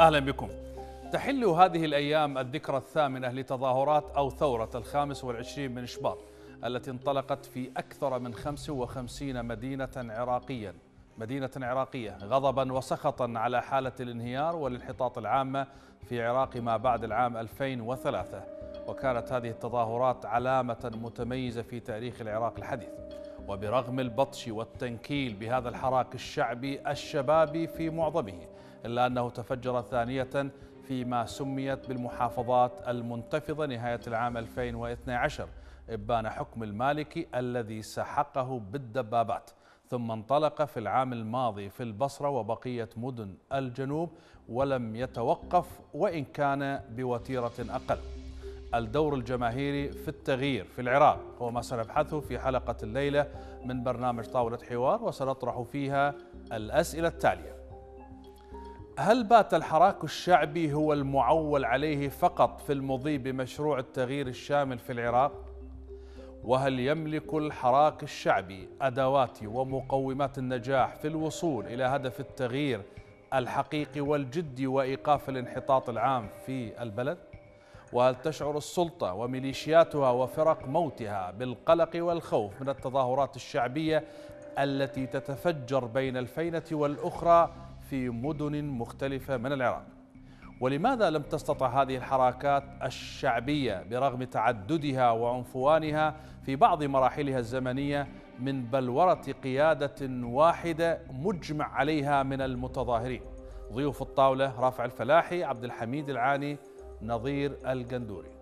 أهلا بكم تحل هذه الأيام الذكرى الثامنة لتظاهرات أو ثورة الخامس والعشرين من شباط التي انطلقت في أكثر من 55 مدينة عراقيا مدينة عراقية غضبا وسخطا على حالة الانهيار والانحطاط العامة في عراق ما بعد العام 2003 وكانت هذه التظاهرات علامة متميزة في تاريخ العراق الحديث وبرغم البطش والتنكيل بهذا الحراك الشعبي الشبابي في معظمه إلا أنه تفجر ثانية فيما سميت بالمحافظات المنتفضة نهاية العام 2012 إبان حكم المالكي الذي سحقه بالدبابات ثم انطلق في العام الماضي في البصرة وبقية مدن الجنوب ولم يتوقف وإن كان بوتيرة أقل الدور الجماهيري في التغيير في العراق هو ما سنبحثه في حلقة الليلة من برنامج طاولة حوار وسنطرح فيها الأسئلة التالية هل بات الحراك الشعبي هو المعول عليه فقط في المضي بمشروع التغيير الشامل في العراق؟ وهل يملك الحراك الشعبي أدوات ومقومات النجاح في الوصول إلى هدف التغيير الحقيقي والجدي وإيقاف الانحطاط العام في البلد؟ وهل تشعر السلطة وميليشياتها وفرق موتها بالقلق والخوف من التظاهرات الشعبية التي تتفجر بين الفينة والأخرى في مدن مختلفة من العراق ولماذا لم تستطع هذه الحركات الشعبية برغم تعددها وعنفوانها في بعض مراحلها الزمنية من بلورة قيادة واحدة مجمع عليها من المتظاهرين ضيوف الطاولة رافع الفلاحي عبد الحميد العاني نظير القندوري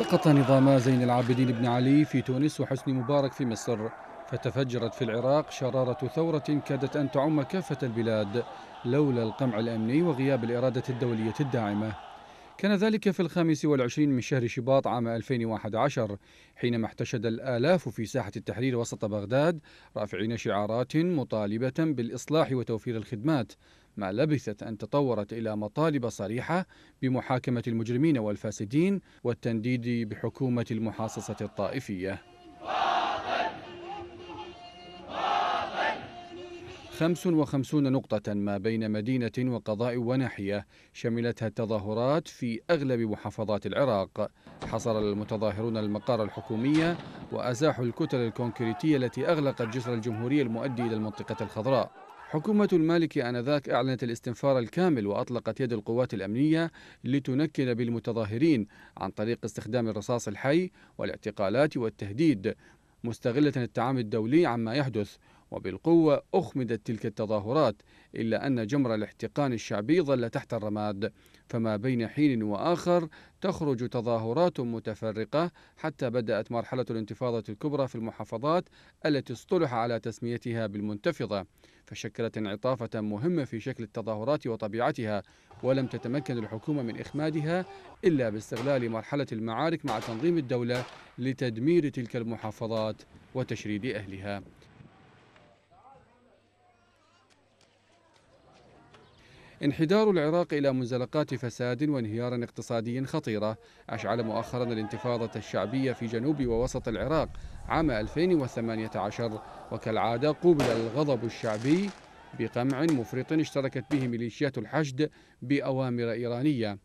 سقط نظام زين العابدين بن علي في تونس وحسني مبارك في مصر فتفجرت في العراق شرارة ثورة كادت أن تعم كافة البلاد لولا القمع الأمني وغياب الإرادة الدولية الداعمة كان ذلك في الخامس والعشرين من شهر شباط عام 2011 حينما احتشد الآلاف في ساحة التحرير وسط بغداد رافعين شعارات مطالبة بالإصلاح وتوفير الخدمات ما لبثت أن تطورت إلى مطالب صريحة بمحاكمة المجرمين والفاسدين والتنديد بحكومة المحاصصة الطائفية خمس وخمسون نقطة ما بين مدينة وقضاء وناحية شملتها التظاهرات في أغلب محافظات العراق حصر المتظاهرون المقار الحكومية وأزاحوا الكتل الكونكريتية التي أغلقت جسر الجمهورية المؤدي إلى المنطقة الخضراء حكومة المالك آنذاك أعلنت الاستنفار الكامل وأطلقت يد القوات الأمنية لتنكل بالمتظاهرين عن طريق استخدام الرصاص الحي والاعتقالات والتهديد مستغلة التعامل الدولي عما يحدث وبالقوة أخمدت تلك التظاهرات إلا أن جمر الاحتقان الشعبي ظل تحت الرماد فما بين حين واخر تخرج تظاهرات متفرقه حتى بدات مرحله الانتفاضه الكبرى في المحافظات التي اصطلح على تسميتها بالمنتفضه فشكلت انعطافه مهمه في شكل التظاهرات وطبيعتها ولم تتمكن الحكومه من اخمادها الا باستغلال مرحله المعارك مع تنظيم الدوله لتدمير تلك المحافظات وتشريد اهلها انحدار العراق إلى منزلقات فساد وانهيار اقتصادي خطيرة أشعل مؤخرا الانتفاضة الشعبية في جنوب ووسط العراق عام 2018 وكالعادة قوبل الغضب الشعبي بقمع مفرط اشتركت به ميليشيات الحشد بأوامر إيرانية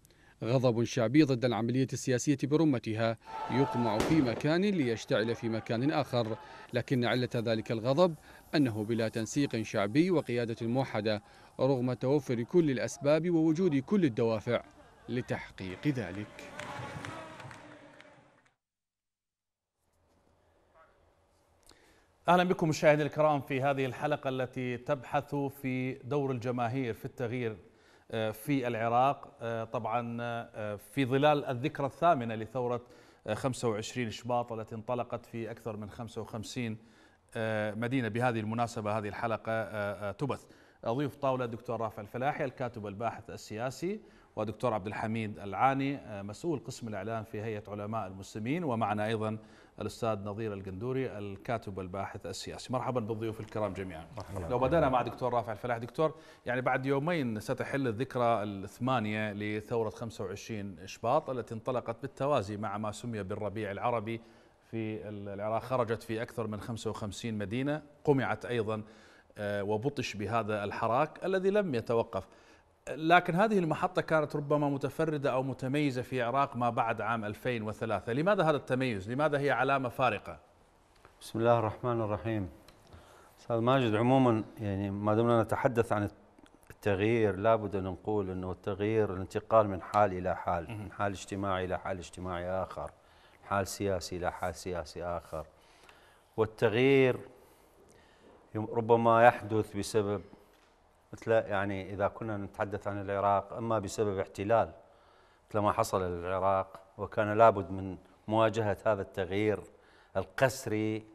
غضب شعبي ضد العملية السياسية برمتها يقمع في مكان ليشتعل في مكان آخر لكن علة ذلك الغضب أنه بلا تنسيق شعبي وقيادة موحدة رغم توفر كل الأسباب ووجود كل الدوافع لتحقيق ذلك اهلا بكم مشاهدي الكرام في هذه الحلقه التي تبحث في دور الجماهير في التغيير آه، في العراق آه، طبعا آه، في ظلال الذكرى الثامنه لثوره 25 شباط التي انطلقت في اكثر من 55 مدينه بهذه المناسبه هذه الحلقه تبث أضيف طاولة الدكتور رافع الفلاحي الكاتب والباحث السياسي ودكتور عبد الحميد العاني آه، مسؤول قسم الإعلام في هيئة علماء المسلمين ومعنا أيضا الأستاذ نظير القندوري الكاتب والباحث السياسي مرحبا بالضيوف الكرام جميعا مرحبا. لو بدأنا مع دكتور رافع الفلاح دكتور يعني بعد يومين ستحل الذكرى الثمانية لثورة 25 شباط التي انطلقت بالتوازي مع ما سمي بالربيع العربي في العراق خرجت في أكثر من 55 مدينة قمعت أيضا آه، وبطش بهذا الحراك الذي لم يتوقف لكن هذه المحطة كانت ربما متفردة أو متميزة في العراق ما بعد عام 2003 لماذا هذا التميز؟ لماذا هي علامة فارقة؟ بسم الله الرحمن الرحيم أستاذ ماجد عموما يعني ما دمنا نتحدث عن التغيير لابد أن نقول أنه التغيير الانتقال من حال إلى حال من حال اجتماعي إلى حال اجتماعي آخر حال سياسي إلى حال سياسي آخر والتغيير ربما يحدث بسبب مثل يعني إذا كنا نتحدث عن العراق أما بسبب احتلال مثل ما حصل للعراق وكان لابد من مواجهة هذا التغيير القسري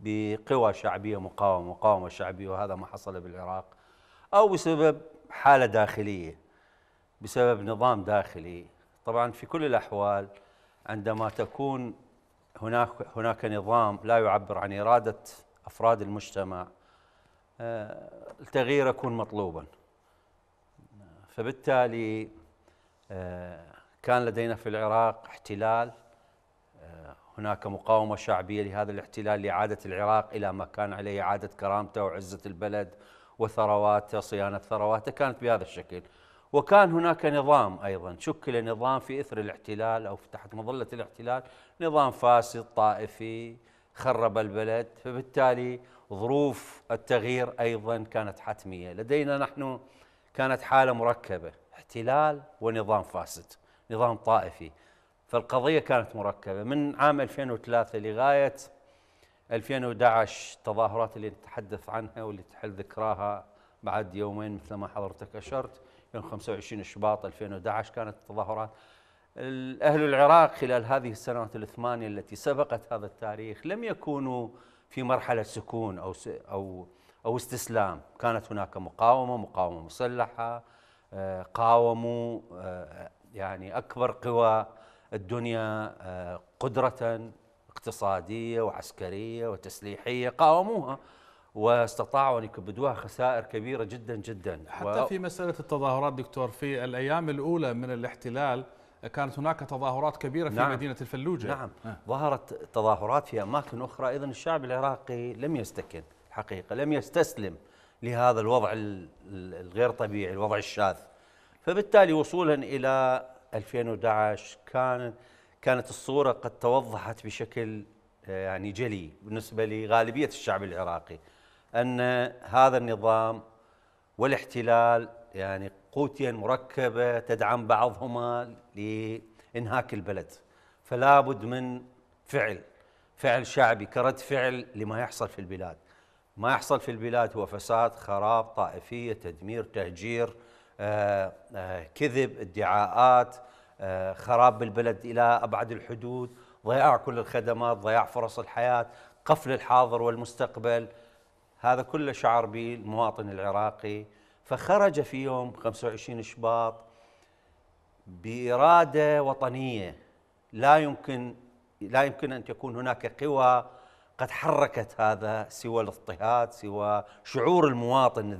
بقوى شعبية مقاومة مقاومة شعبية وهذا ما حصل بالعراق أو بسبب حالة داخلية بسبب نظام داخلي طبعا في كل الأحوال عندما تكون هناك هناك نظام لا يعبر عن إرادة أفراد المجتمع آه، التغيير يكون مطلوبا فبالتالي آه، كان لدينا في العراق احتلال آه، هناك مقاومة شعبية لهذا الاحتلال لإعادة العراق إلى ما كان عليه إعادة كرامته وعزة البلد وثرواته صيانة ثرواته كانت بهذا الشكل وكان هناك نظام أيضا شكل نظام في إثر الاحتلال أو تحت مظلة الاحتلال نظام فاسد طائفي خرب البلد فبالتالي ظروف التغيير ايضا كانت حتميه، لدينا نحن كانت حاله مركبه، احتلال ونظام فاسد، نظام طائفي. فالقضيه كانت مركبه من عام 2003 لغايه 2011 التظاهرات اللي نتحدث عنها واللي تحل ذكراها بعد يومين مثل ما حضرتك اشرت يوم 25 شباط 2011 كانت التظاهرات أهل العراق خلال هذه السنوات الثمانية التي سبقت هذا التاريخ لم يكونوا في مرحله سكون او او او استسلام، كانت هناك مقاومه، مقاومه مسلحه آه، قاوموا آه، يعني اكبر قوى الدنيا آه، قدره اقتصاديه وعسكريه وتسليحيه قاوموها واستطاعوا ان يكبدوها خسائر كبيره جدا جدا حتى و... في مساله التظاهرات دكتور في الايام الاولى من الاحتلال كانت هناك تظاهرات كبيرة في نعم مدينة الفلوجة نعم آه. ظهرت تظاهرات في أماكن أخرى أيضا الشعب العراقي لم يستكن الحقيقة لم يستسلم لهذا الوضع الغير طبيعي الوضع الشاذ فبالتالي وصولا إلى 2011 كان كانت الصورة قد توضحت بشكل آه، يعني جلي بالنسبة لغالبية الشعب العراقي أن هذا النظام والاحتلال يعني قوتين مركبة تدعم بعضهما لإنهاك البلد فلا بد من فعل فعل شعبي كرد فعل لما يحصل في البلاد ما يحصل في البلاد هو فساد خراب طائفية تدمير تهجير آآ آه، آآ آه، كذب ادعاءات آه، خراب بالبلد إلى أبعد الحدود ضياع كل الخدمات ضياع فرص الحياة قفل الحاضر والمستقبل هذا كله شعر به المواطن العراقي فخرج في يوم 25 شباط بإرادة وطنية لا يمكن لا يمكن أن تكون هناك قوى قد حركت هذا سوى الاضطهاد سوى شعور المواطن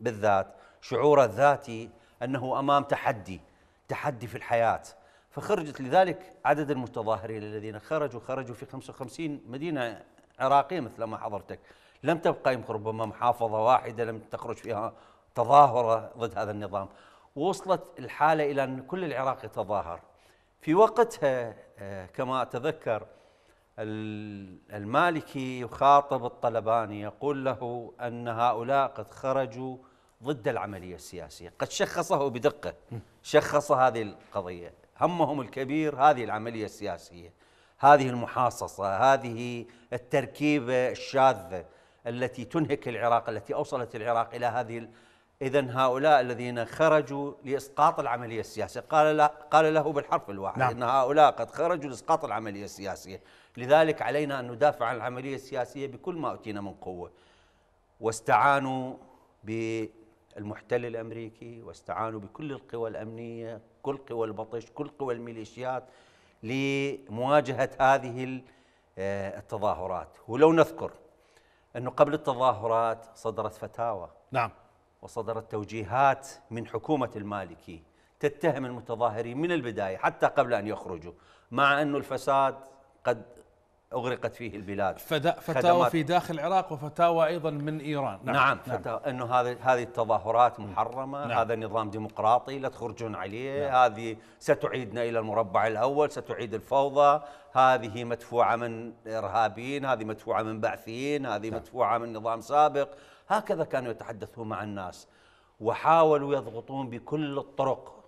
بالذات شعوره الذاتي أنه أمام تحدي تحدي في الحياة فخرجت لذلك عدد المتظاهرين الذين خرجوا خرجوا في 55 مدينة عراقية مثل ما حضرتك لم تبقى ربما محافظة واحدة لم تخرج فيها تظاهرة ضد هذا النظام ووصلت الحالة إلى أن كل العراق يتظاهر في وقتها آه، كما أتذكر المالكي يخاطب الطلباني يقول له أن هؤلاء قد خرجوا ضد العملية السياسية قد شخصه بدقة شخص هذه القضية همهم الكبير هذه العملية السياسية هذه المحاصصة هذه التركيبة الشاذة التي تنهك العراق التي أوصلت العراق إلى هذه إذا هؤلاء الذين خرجوا لإسقاط العملية السياسية قال لا قال له بالحرف الواحد نعم. أن هؤلاء قد خرجوا لإسقاط العملية السياسية لذلك علينا أن ندافع عن العملية السياسية بكل ما أتينا من قوة واستعانوا بالمحتل الأمريكي واستعانوا بكل القوى الأمنية كل قوى البطش كل قوى الميليشيات لمواجهة هذه آه، التظاهرات ولو نذكر أنه قبل التظاهرات صدرت فتاوى نعم وصدرت توجيهات من حكومة المالكي تتهم المتظاهرين من البداية حتى قبل أن يخرجوا مع أن الفساد قد أغرقت فيه البلاد فتاوى في داخل العراق وفتاوى أيضا من إيران نعم, نعم, نعم. فتاوى أنه هذه هذه التظاهرات نعم. محرمة نعم. هذا نظام ديمقراطي لا تخرجون عليه نعم. هذه ستعيدنا إلى المربع الأول ستعيد الفوضى هذه مدفوعة من إرهابيين هذه مدفوعة من بعثيين هذه نعم. مدفوعة من نظام سابق هكذا كانوا يتحدثون مع الناس وحاولوا يضغطون بكل الطرق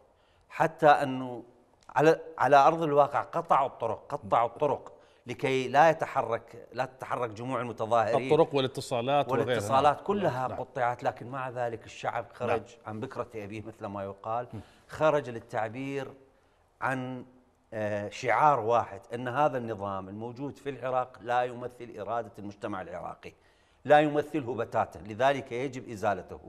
حتى انه على على ارض الواقع قطعوا الطرق قطعوا الطرق لكي لا يتحرك لا تتحرك جموع المتظاهرين الطرق والاتصالات والاتصالات كلها نعم. قطعت لكن مع ذلك الشعب نعم. خرج نعم. عن بكرة أبيه مثل ما يقال خرج للتعبير عن آه، شعار واحد أن هذا النظام الموجود في العراق لا يمثل إرادة المجتمع العراقي لا يمثله بتاتا لذلك يجب إزالته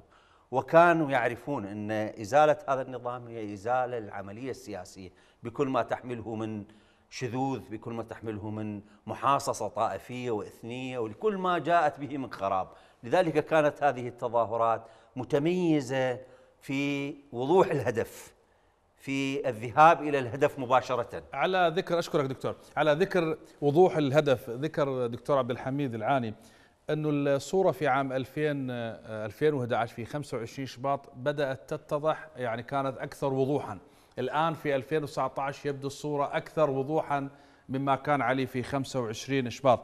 وكانوا يعرفون أن إزالة هذا النظام هي إزالة العملية السياسية بكل ما تحمله من شذوذ بكل ما تحمله من محاصصة طائفية وإثنية ولكل ما جاءت به من خراب لذلك كانت هذه التظاهرات متميزة في وضوح الهدف في الذهاب الى الهدف مباشره. على ذكر اشكرك دكتور، على ذكر وضوح الهدف ذكر دكتور عبد الحميد العاني أن الصورة في عام 2000 2011 آه، في 25 شباط بدأت تتضح يعني كانت أكثر وضوحا الآن في 2019 يبدو الصورة أكثر وضوحا مما كان عليه في 25 شباط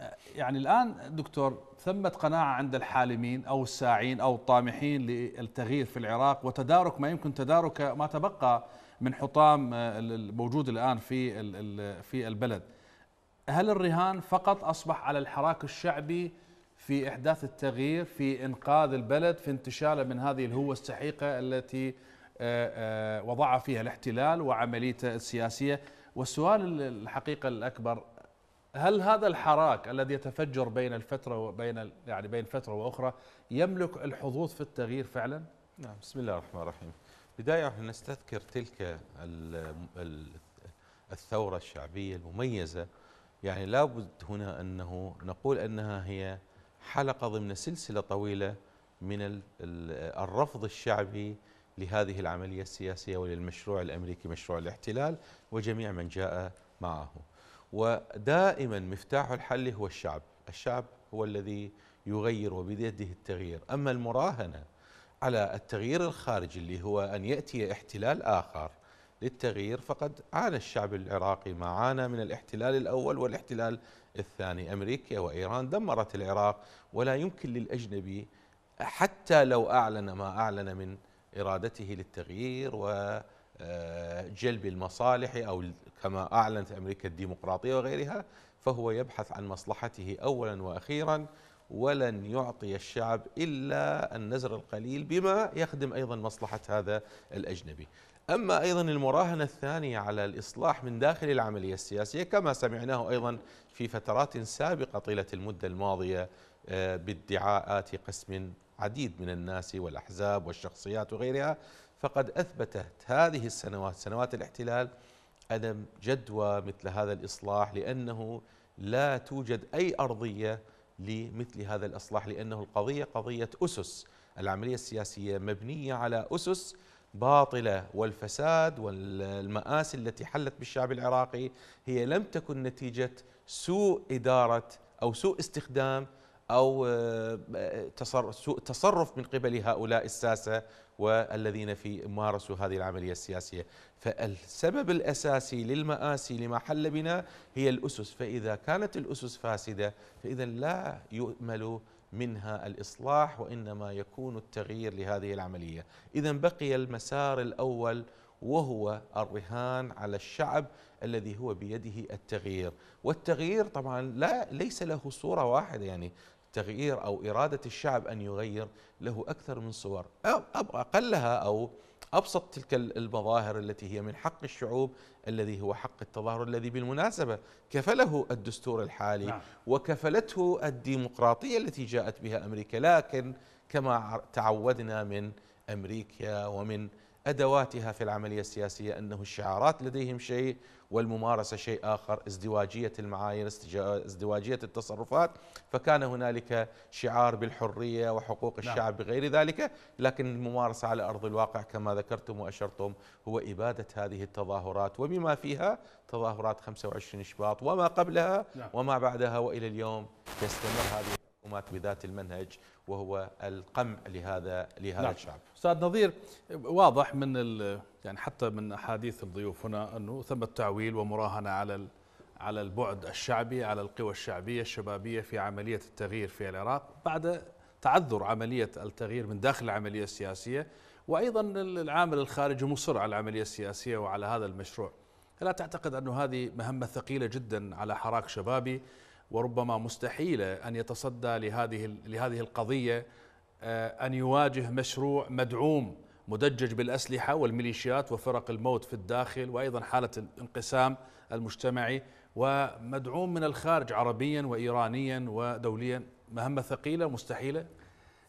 آه، يعني الآن دكتور ثمة قناعة عند الحالمين أو الساعين أو الطامحين للتغيير في العراق وتدارك ما يمكن تدارك ما تبقى من حطام آه، الموجود الآن في في البلد هل الرهان فقط أصبح على الحراك الشعبي في إحداث التغيير في إنقاذ البلد في انتشاله من هذه الهوة السحيقة التي آه، آه، وضع فيها الاحتلال وعمليته السياسية والسؤال الحقيقة الأكبر هل هذا الحراك الذي يتفجر بين الفترة وبين يعني بين فترة وأخرى يملك الحظوظ في التغيير فعلا؟ نعم بسم الله الرحمن الرحيم بداية نستذكر تلك الثورة الشعبية المميزة يعني لابد هنا أنه نقول أنها هي حلقة ضمن سلسلة طويلة من الرفض الشعبي لهذه العملية السياسية وللمشروع الأمريكي مشروع الاحتلال وجميع من جاء معه ودائما مفتاح الحل هو الشعب الشعب هو الذي يغير وبيده التغيير أما المراهنة على التغيير الخارجي اللي هو أن يأتي احتلال آخر للتغيير فقد عانى الشعب العراقي ما عانى من الاحتلال الأول والاحتلال الثاني أمريكا وإيران دمرت العراق ولا يمكن للأجنبي حتى لو أعلن ما أعلن من إرادته للتغيير وجلب آه، المصالح أو كما أعلنت أمريكا الديمقراطية وغيرها فهو يبحث عن مصلحته أولا وأخيرا ولن يعطي الشعب إلا النزر القليل بما يخدم أيضا مصلحة هذا الأجنبي أما أيضا المراهنة الثانية على الإصلاح من داخل العملية السياسية كما سمعناه أيضا في فترات سابقة طيلة المدة الماضية آه، بادعاءات قسم عديد من الناس والأحزاب والشخصيات وغيرها فقد أثبتت هذه السنوات سنوات الاحتلال عدم جدوى مثل هذا الإصلاح لأنه لا توجد أي أرضية لمثل هذا الإصلاح لأنه القضية قضية أسس العملية السياسية مبنية على أسس باطله والفساد والمآسي التي حلت بالشعب العراقي هي لم تكن نتيجه سوء اداره او سوء استخدام او آه، سوء تصرف من قبل هؤلاء الساسه والذين في مارسوا هذه العمليه السياسيه، فالسبب الاساسي للمآسي لما حل بنا هي الاسس، فاذا كانت الاسس فاسده فاذا لا يؤمل منها الإصلاح وإنما يكون التغيير لهذه العملية إذا بقي المسار الأول وهو الرهان على الشعب الذي هو بيده التغيير والتغيير طبعا لا ليس له صورة واحدة يعني تغيير أو إرادة الشعب أن يغير له أكثر من صور أو أقلها أو ابسط تلك المظاهر التي هي من حق الشعوب الذي هو حق التظاهر الذي بالمناسبه كفله الدستور الحالي نعم. وكفلته الديمقراطيه التي جاءت بها امريكا لكن كما تعودنا من امريكا ومن ادواتها في العمليه السياسيه انه الشعارات لديهم شيء والممارسه شيء اخر ازدواجيه المعايير ازدواجيه التصرفات فكان هنالك شعار بالحريه وحقوق نعم. الشعب بغير ذلك لكن الممارسه على ارض الواقع كما ذكرتم واشرتم هو اباده هذه التظاهرات وبما فيها تظاهرات 25 شباط وما قبلها نعم. وما بعدها والى اليوم تستمر هذه الحكومات بذات المنهج وهو القمع لهذا لهذا نعم. الشعب. استاذ نظير واضح من يعني حتى من احاديث الضيوف هنا انه ثم تعويل ومراهنه على على البعد الشعبي على القوى الشعبيه الشبابيه في عمليه التغيير في العراق بعد تعذر عمليه التغيير من داخل العمليه السياسيه وايضا العامل الخارجي مصر على العمليه السياسيه وعلى هذا المشروع. لا تعتقد أن هذه مهمة ثقيلة جدا على حراك شبابي وربما مستحيلة أن يتصدى لهذه لهذه القضية آه، أن يواجه مشروع مدعوم مدجج بالأسلحة والميليشيات وفرق الموت في الداخل وأيضا حالة الانقسام المجتمعي ومدعوم من الخارج عربيا وإيرانيا ودوليا مهمة ثقيلة مستحيلة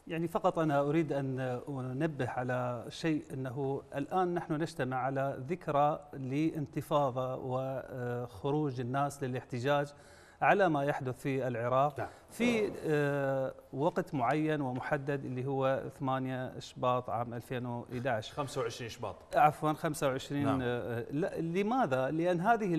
يعني فقط أنا أريد أن أنبه على شيء أنه الآن نحن نجتمع على ذكرى لانتفاضة وخروج الناس للاحتجاج على ما يحدث في العراق نعم. في آه، وقت معين ومحدد اللي هو 8 شباط عام 2011 25 شباط عفوا 25 نعم. آه، لا لماذا؟ لأن هذه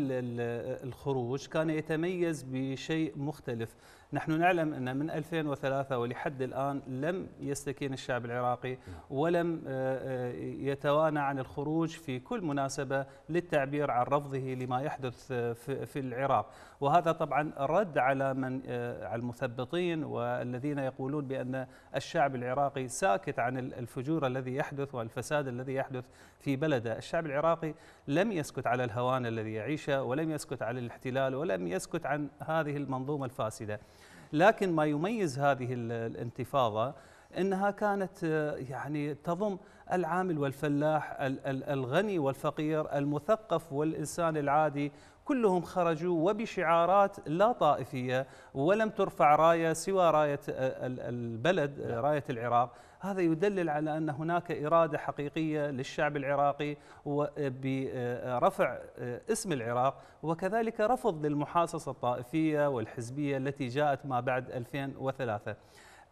الخروج كان يتميز بشيء مختلف نحن نعلم أن من 2003 ولحد الآن لم يستكين الشعب العراقي ولم آه، آه، يتوانى عن الخروج في كل مناسبة للتعبير عن رفضه لما يحدث آه، في العراق وهذا طبعا رد على من على المثبطين والذين يقولون بأن الشعب العراقي ساكت عن الفجور الذي يحدث والفساد الذي يحدث في بلده الشعب العراقي لم يسكت على الهوان الذي يعيشه ولم يسكت على الاحتلال ولم يسكت عن هذه المنظومة الفاسدة لكن ما يميز هذه الانتفاضة انها كانت آه، يعني تضم العامل والفلاح الغني والفقير المثقف والانسان العادي كلهم خرجوا وبشعارات لا طائفيه ولم ترفع رايه سوى رايه آه، البلد آه، نعم. رايه العراق هذا يدلل على أن هناك إرادة حقيقية للشعب العراقي برفع اسم العراق وكذلك رفض للمحاصصة الطائفية والحزبية التي جاءت ما بعد 2003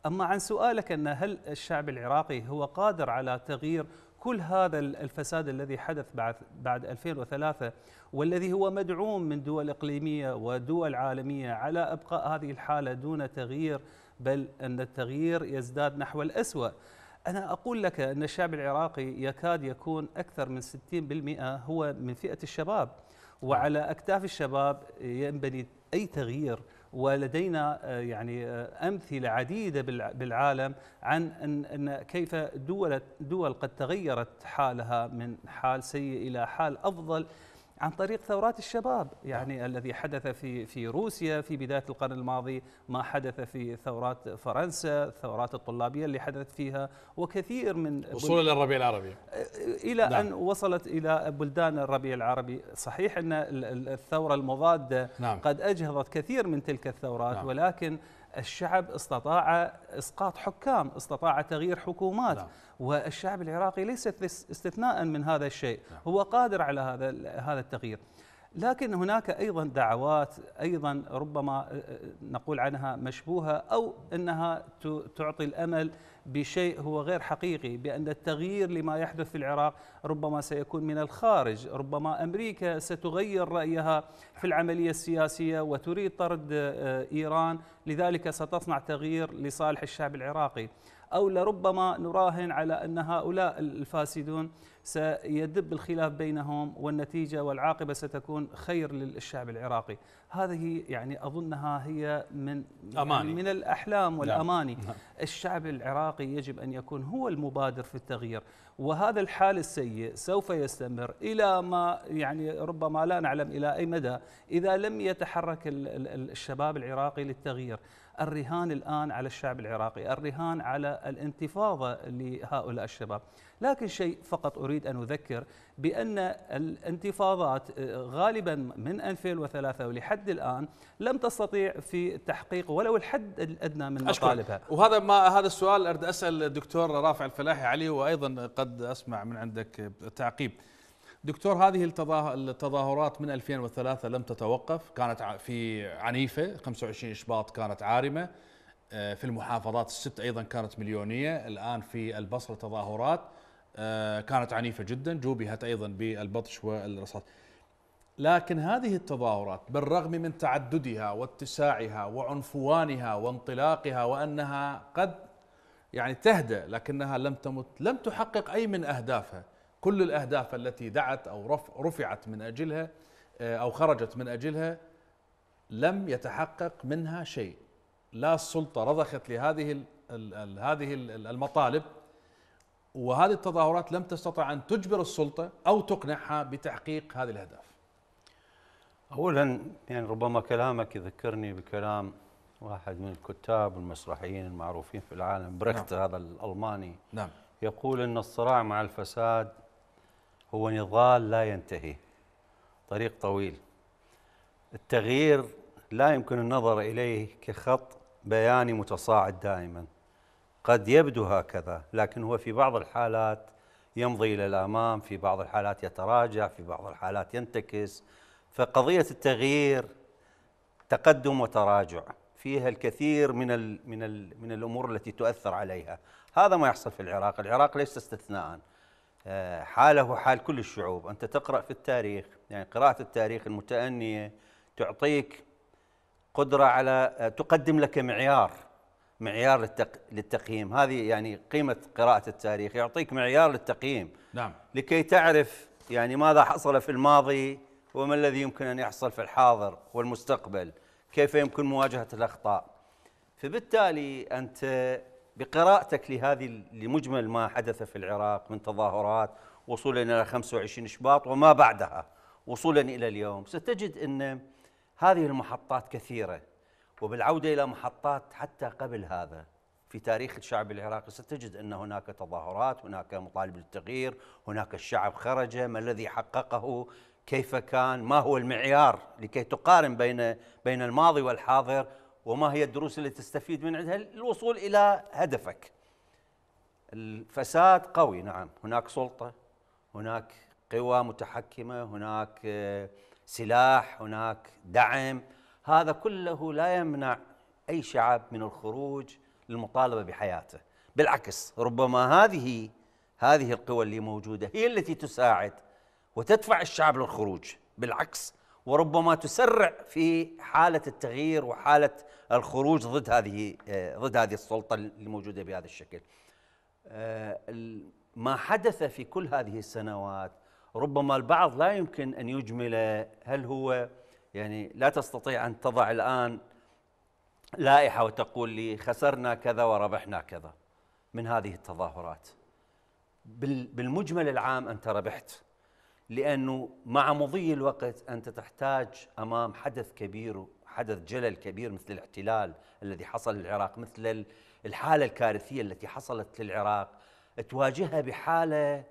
أما عن سؤالك أن هل الشعب العراقي هو قادر على تغيير كل هذا الفساد الذي حدث بعد بعد 2003 والذي هو مدعوم من دول اقليميه ودول عالميه على ابقاء هذه الحاله دون تغيير بل أن التغيير يزداد نحو الأسوأ أنا أقول لك أن الشعب العراقي يكاد يكون أكثر من 60% هو من فئة الشباب وعلى أكتاف الشباب ينبني أي تغيير ولدينا آه، يعني آه، امثله عديده بالعالم عن ان كيف دول دول قد تغيرت حالها من حال سيء الى حال افضل عن طريق ثورات الشباب نعم. يعني نعم. الذي حدث في في روسيا في بدايه القرن الماضي ما حدث في ثورات فرنسا الثورات الطلابيه اللي حدثت فيها وكثير من وصولا للربيع العربي الى نعم. ان وصلت الى بلدان الربيع العربي صحيح ان الثوره المضاده نعم. قد اجهضت كثير من تلك الثورات نعم. ولكن الشعب استطاع اسقاط حكام استطاع تغيير حكومات نعم. والشعب العراقي ليس استثناء من هذا الشيء نعم. هو قادر على هذا هذا التغيير لكن هناك ايضا دعوات ايضا ربما آه، آه، نقول عنها مشبوهه او انها تعطي الامل بشيء هو غير حقيقي بان التغيير لما يحدث في العراق ربما سيكون من الخارج، ربما امريكا ستغير رايها في العمليه السياسيه وتريد طرد آه، ايران، لذلك ستصنع تغيير لصالح الشعب العراقي، او لربما نراهن على ان هؤلاء الفاسدون سيدب الخلاف بينهم والنتيجة والعاقبة ستكون خير للشعب العراقي هذه يعني أظنها هي من يعني أماني. من الأحلام نعم. والأماني لا. نعم. الشعب العراقي يجب أن يكون هو المبادر في التغيير وهذا الحال السيء سوف يستمر إلى ما يعني ربما لا نعلم إلى أي مدى إذا لم يتحرك الشباب العراقي للتغيير الرهان الآن على الشعب العراقي الرهان على الانتفاضة لهؤلاء الشباب لكن شيء فقط أريد أن أذكر بأن الانتفاضات آه، غالبا من 2003 ولحد الآن لم تستطيع في تحقيق ولو الحد الأدنى من مطالبها وهذا ما هذا السؤال أرد أسأل الدكتور رافع الفلاحي عليه وأيضا قد أسمع من عندك تعقيب دكتور هذه التظاهرات من 2003 لم تتوقف كانت في عنيفة 25 إشباط كانت عارمة آه، في المحافظات الست أيضا كانت مليونية الآن في البصرة تظاهرات آه، كانت عنيفه جدا جوبهت ايضا بالبطش والرصاص لكن هذه التظاهرات بالرغم من تعددها واتساعها وعنفوانها وانطلاقها وانها قد يعني تهدى لكنها لم تمت لم تحقق اي من اهدافها كل الاهداف التي دعت او رفعت من اجلها آه، او خرجت من اجلها لم يتحقق منها شيء لا السلطه رضخت لهذه هذه المطالب وهذه التظاهرات لم تستطع أن تجبر السلطة أو تقنعها بتحقيق هذه الأهداف أولا يعني ربما كلامك يذكرني بكلام واحد من الكتاب والمسرحيين المعروفين في العالم بريخت نعم. هذا الألماني نعم. يقول أن الصراع مع الفساد هو نضال لا ينتهي طريق طويل التغيير لا يمكن النظر إليه كخط بياني متصاعد دائما قد يبدو هكذا لكن هو في بعض الحالات يمضي إلى الأمام في بعض الحالات يتراجع في بعض الحالات ينتكس فقضية التغيير تقدم وتراجع فيها الكثير من الـ من الـ من الامور التي تؤثر عليها، هذا ما يحصل في العراق، العراق ليس استثناء. آه، حاله حال كل الشعوب، انت تقرا في التاريخ، يعني قراءة التاريخ المتأنية تعطيك قدرة على آه، تقدم لك معيار معيار للتق... للتقييم هذه يعني قيمة قراءة التاريخ يعطيك معيار للتقييم نعم لكي تعرف يعني ماذا حصل في الماضي وما الذي يمكن أن يحصل في الحاضر والمستقبل كيف يمكن مواجهة الأخطاء فبالتالي أنت بقراءتك لهذه لمجمل ما حدث في العراق من تظاهرات وصولا إلى 25 شباط وما بعدها وصولا إلى اليوم ستجد أن هذه المحطات كثيرة وبالعودة إلى محطات حتى قبل هذا في تاريخ الشعب العراقي ستجد أن هناك تظاهرات هناك مطالب للتغيير هناك الشعب خرج ما الذي حققه كيف كان ما هو المعيار لكي تقارن بين بين الماضي والحاضر وما هي الدروس اللي تستفيد من عندها للوصول إلى هدفك الفساد قوي نعم هناك سلطة هناك قوى متحكمة هناك آه، سلاح هناك دعم هذا كله لا يمنع أي شعب من الخروج للمطالبة بحياته بالعكس ربما هذه هذه القوى اللي موجودة هي التي تساعد وتدفع الشعب للخروج بالعكس وربما تسرع في حالة التغيير وحالة الخروج ضد هذه ضد هذه السلطة الموجودة بهذا الشكل آه، ما حدث في كل هذه السنوات ربما البعض لا يمكن أن يجمله هل هو يعني لا تستطيع أن تضع الآن لائحة وتقول لي خسرنا كذا وربحنا كذا من هذه التظاهرات بالمجمل العام أنت ربحت لأنه مع مضي الوقت أنت تحتاج أمام حدث كبير حدث جلل كبير مثل الاحتلال الذي حصل للعراق مثل الحالة الكارثية التي حصلت للعراق تواجهها بحالة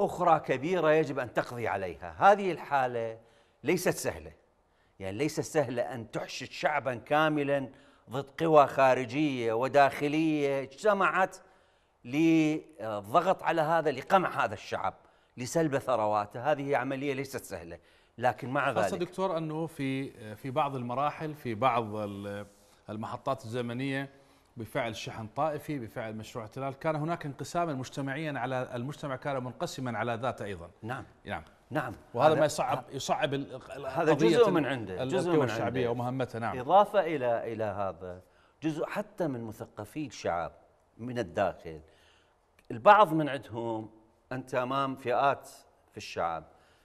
أخرى كبيرة يجب أن تقضي عليها هذه الحالة ليست سهلة يعني ليس سهل أن تحشد شعبا كاملا ضد قوى خارجية وداخلية اجتمعت للضغط على هذا لقمع هذا الشعب لسلب ثرواته هذه عملية ليست سهلة لكن مع ذلك خاصة دكتور أنه في في بعض المراحل في بعض المحطات الزمنية بفعل شحن طائفي بفعل مشروع اعتلال كان هناك انقساما مجتمعيا على المجتمع كان منقسما على ذاته أيضا نعم نعم نعم وهذا ما يصعب يصعب هذا جزء من عنده جزء من الشعبيه ومهمتها نعم اضافه الى الى هذا جزء حتى من مثقفي الشعب من الداخل البعض من عندهم انت امام فئات في الشعب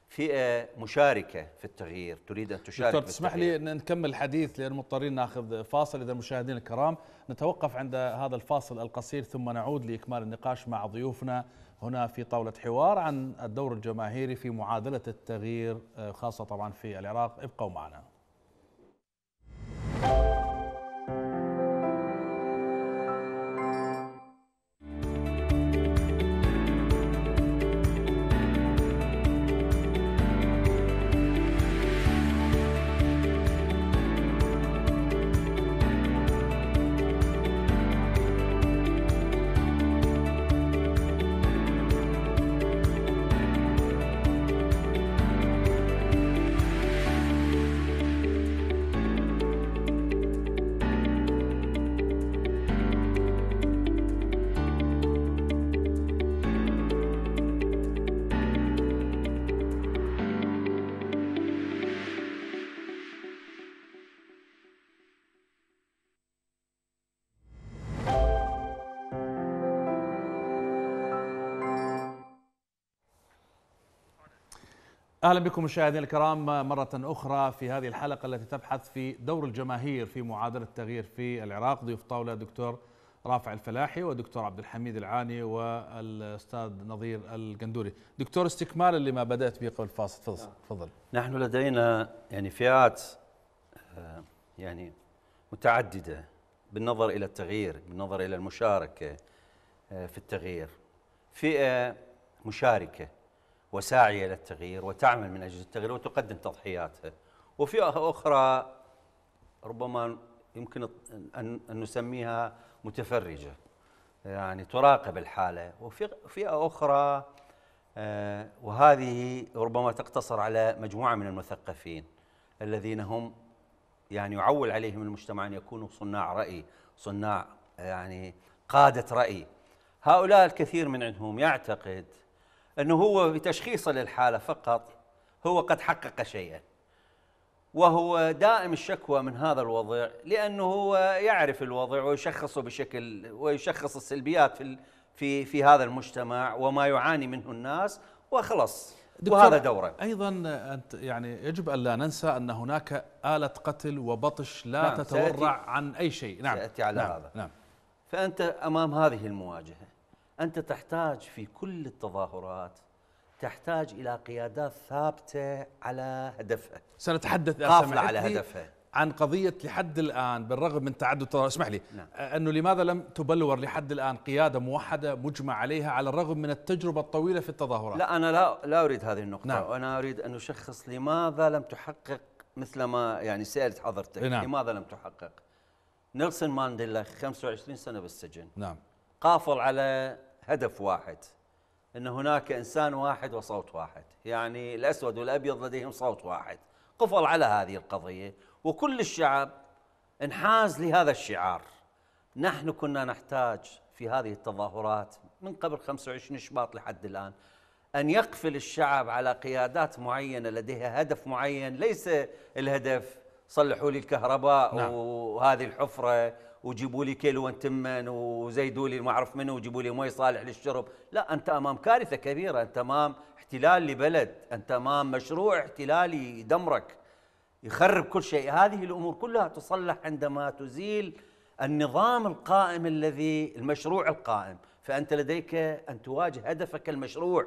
فئه مشاركه في التغيير تريد ان تشارك دكتور تسمح لي ان نكمل الحديث لان مضطرين ناخذ فاصل اذا المشاهدين الكرام نتوقف عند هذا الفاصل القصير ثم نعود لإكمال النقاش مع ضيوفنا هنا في طاولة حوار عن الدور الجماهيري في معادلة التغيير آه، خاصة طبعا في العراق ابقوا معنا اهلا بكم مشاهدينا الكرام مره اخرى في هذه الحلقه التي تبحث في دور الجماهير في معادله التغيير في العراق ضيوف طاوله دكتور رافع الفلاحي ودكتور عبد الحميد العاني والاستاذ نظير القندوري دكتور استكمالا لما بدات به قبل فاصل تفضل نعم. نحن لدينا يعني فئات آه، يعني متعدده بالنظر الى التغيير بالنظر الى المشاركه آه، في التغيير فئه مشاركه وساعية للتغيير وتعمل من أجل التغيير وتقدم تضحياتها وفئة أخرى ربما يمكن أن نسميها متفرجة يعني تراقب الحالة وفئة أخرى آه، وهذه ربما تقتصر على مجموعة من المثقفين الذين هم يعني يعول عليهم المجتمع أن يكونوا صناع رأي صناع يعني قادة رأي هؤلاء الكثير من عندهم يعتقد أنه هو بتشخيصه للحالة فقط هو قد حقق شيئا وهو دائم الشكوى من هذا الوضع لأنه هو يعرف الوضع ويشخصه بشكل ويشخص السلبيات في في في هذا المجتمع وما يعاني منه الناس وخلص وهذا دوره ايضا انت يعني يجب ان لا ننسى ان هناك اله قتل وبطش لا نعم تتورع عن اي شيء نعم ساتي على نعم هذا نعم فانت امام هذه المواجهه أنت تحتاج في كل التظاهرات تحتاج إلى قيادات ثابتة على هدفها سنتحدث قافلة على هدفها عن قضية لحد الآن بالرغم من تعدد اسمح لي نعم. أنه لماذا لم تبلور لحد الآن قيادة موحدة مجمع عليها على الرغم من التجربة الطويلة في التظاهرات لا أنا لا, لا أريد هذه النقطة نعم. أنا أريد أن أشخص لماذا لم تحقق مثل ما يعني سألت حضرتك نعم. لماذا لم تحقق نيلسون مانديلا 25 سنة بالسجن نعم قافل على هدف واحد أن هناك إنسان واحد وصوت واحد يعني الأسود والأبيض لديهم صوت واحد قفل على هذه القضية وكل الشعب انحاز لهذا الشعار نحن كنا نحتاج في هذه التظاهرات من قبل 25 شباط لحد الآن أن يقفل الشعب على قيادات معينة لديها هدف معين ليس الهدف صلحوا لي الكهرباء نعم. وهذه الحفرة وجيبوا لي كيلو تمن وزيدوا لي ما اعرف منه وجيبوا لي مي صالح للشرب، لا انت امام كارثه كبيره، انت امام احتلال لبلد، انت امام مشروع احتلالي يدمرك يخرب كل شيء، هذه الامور كلها تصلح عندما تزيل النظام القائم الذي المشروع القائم، فانت لديك ان تواجه هدفك المشروع